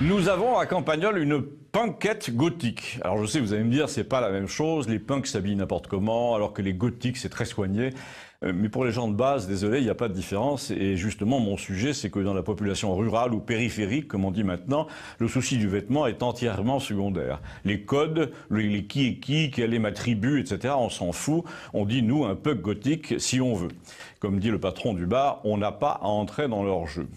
Nous avons à Campagnol une punkette gothique. Alors je sais, vous allez me dire, c'est pas la même chose. Les punks s'habillent n'importe comment, alors que les gothiques, c'est très soigné. Euh, mais pour les gens de base, désolé, il n'y a pas de différence. Et justement, mon sujet, c'est que dans la population rurale ou périphérique, comme on dit maintenant, le souci du vêtement est entièrement secondaire. Les codes, les qui est qui, quelle est ma tribu, etc., on s'en fout. On dit, nous, un peu gothique, si on veut. Comme dit le patron du bar, on n'a pas à entrer dans leur jeu.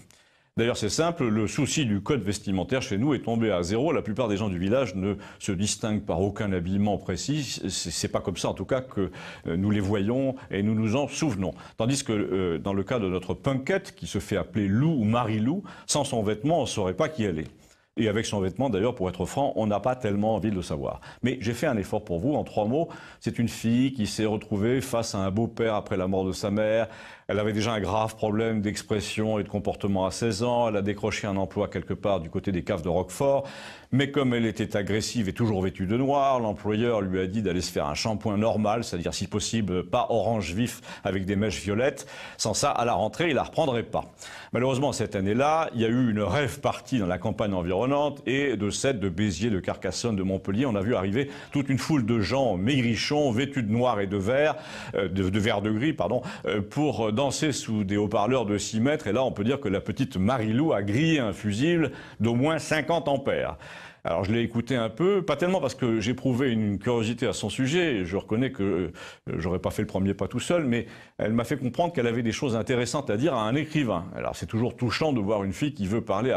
D'ailleurs, c'est simple, le souci du code vestimentaire chez nous est tombé à zéro. La plupart des gens du village ne se distinguent par aucun habillement précis. C'est pas comme ça, en tout cas, que euh, nous les voyons et nous nous en souvenons. Tandis que euh, dans le cas de notre punkette, qui se fait appeler Lou ou Marie-Lou, sans son vêtement, on ne saurait pas qui elle est. Et avec son vêtement, d'ailleurs, pour être franc, on n'a pas tellement envie de le savoir. Mais j'ai fait un effort pour vous, en trois mots. C'est une fille qui s'est retrouvée face à un beau-père après la mort de sa mère. Elle avait déjà un grave problème d'expression et de comportement à 16 ans. Elle a décroché un emploi quelque part du côté des caves de Roquefort. Mais comme elle était agressive et toujours vêtue de noir, l'employeur lui a dit d'aller se faire un shampoing normal, c'est-à-dire si possible pas orange vif avec des mèches violettes. Sans ça, à la rentrée, il la reprendrait pas. Malheureusement, cette année-là, il y a eu une rêve partie dans la campagne environnante et de cette de Béziers, de Carcassonne, de Montpellier, on a vu arriver toute une foule de gens maigrichons, vêtus de noir et de vert, euh, de, vert de gris, pardon, euh, pour danser sous des haut-parleurs de 6 mètres. Et là, on peut dire que la petite Marilou a grillé un fusible d'au moins 50 ampères. Alors je l'ai écouté un peu, pas tellement parce que j'éprouvais une curiosité à son sujet, je reconnais que euh, j'aurais pas fait le premier pas tout seul, mais elle m'a fait comprendre qu'elle avait des choses intéressantes à dire à un écrivain. Alors c'est toujours touchant de voir une fille qui veut parler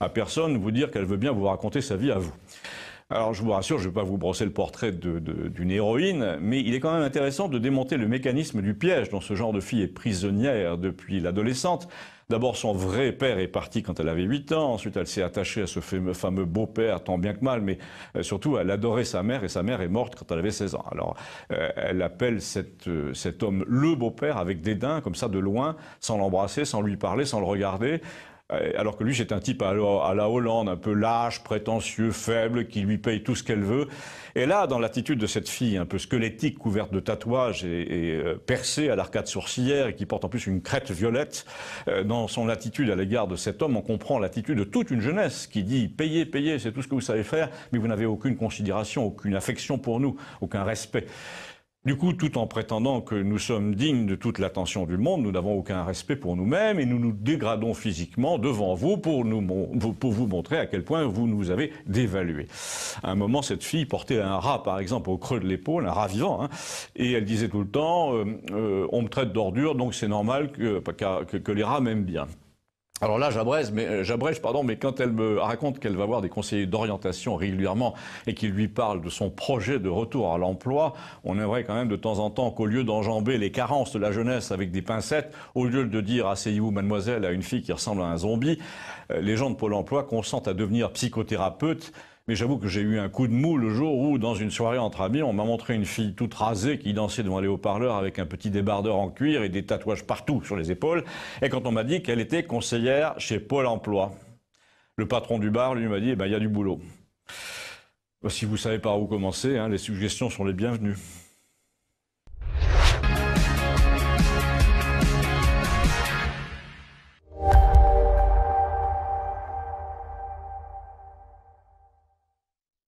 à personne, vous dire qu'elle veut bien vous raconter sa vie à vous. Alors je vous rassure, je ne vais pas vous brosser le portrait d'une héroïne, mais il est quand même intéressant de démonter le mécanisme du piège dont ce genre de fille est prisonnière depuis l'adolescente. D'abord, son vrai père est parti quand elle avait 8 ans. Ensuite, elle s'est attachée à ce fameux beau-père, tant bien que mal. Mais euh, surtout, elle adorait sa mère et sa mère est morte quand elle avait 16 ans. Alors, euh, elle appelle euh, cet homme le beau-père avec dédain, comme ça, de loin, sans l'embrasser, sans lui parler, sans le regarder. Euh, alors que lui, c'est un type à, la Hollande, un peu lâche, prétentieux, faible, qui lui paye tout ce qu'elle veut. Et là, dans l'attitude de cette fille, un peu squelettique, couverte de tatouages et, euh, percée à l'arcade sourcilière, et qui porte en plus une crête violette, euh, dans son attitude à l'égard de cet homme, on comprend l'attitude de toute une jeunesse qui dit payez, payez, c'est tout ce que vous savez faire, mais vous n'avez aucune considération, aucune affection pour nous, aucun respect. Du coup, tout en prétendant que nous sommes dignes de toute l'attention du monde, nous n'avons aucun respect pour nous-mêmes et nous nous dégradons physiquement devant vous pour, nous, pour vous montrer à quel point vous nous avez dévalués. À un moment, cette fille portait un rat, par exemple, au creux de l'épaule, un rat vivant, hein, et elle disait tout le temps, euh, euh, on me traite d'ordure, donc c'est normal que, que, que les rats m'aiment bien. Alors là, j'abrège, mais, euh, pardon, mais quand elle me raconte qu'elle va voir des conseillers d'orientation régulièrement et qu'il lui parle de son projet de retour à l'emploi, on aimerait quand même de temps en temps qu'au lieu d'enjamber les carences de la jeunesse avec des pincettes, au lieu de dire asseyez-vous mademoiselle à une fille qui ressemble à un zombie, euh, les gens de Pôle emploi consentent à devenir psychothérapeutes mais j'avoue que j'ai eu un coup de mou le jour où, dans une soirée entre amis, on m'a montré une fille toute rasée qui dansait devant les haut-parleurs avec un petit débardeur en cuir et des tatouages partout sur les épaules. Et quand on m'a dit qu'elle était conseillère chez Pôle emploi, le patron du bar, lui, m'a dit, eh ben, il y a du boulot. Bah, si vous savez par où commencer, hein, les suggestions sont les bienvenues.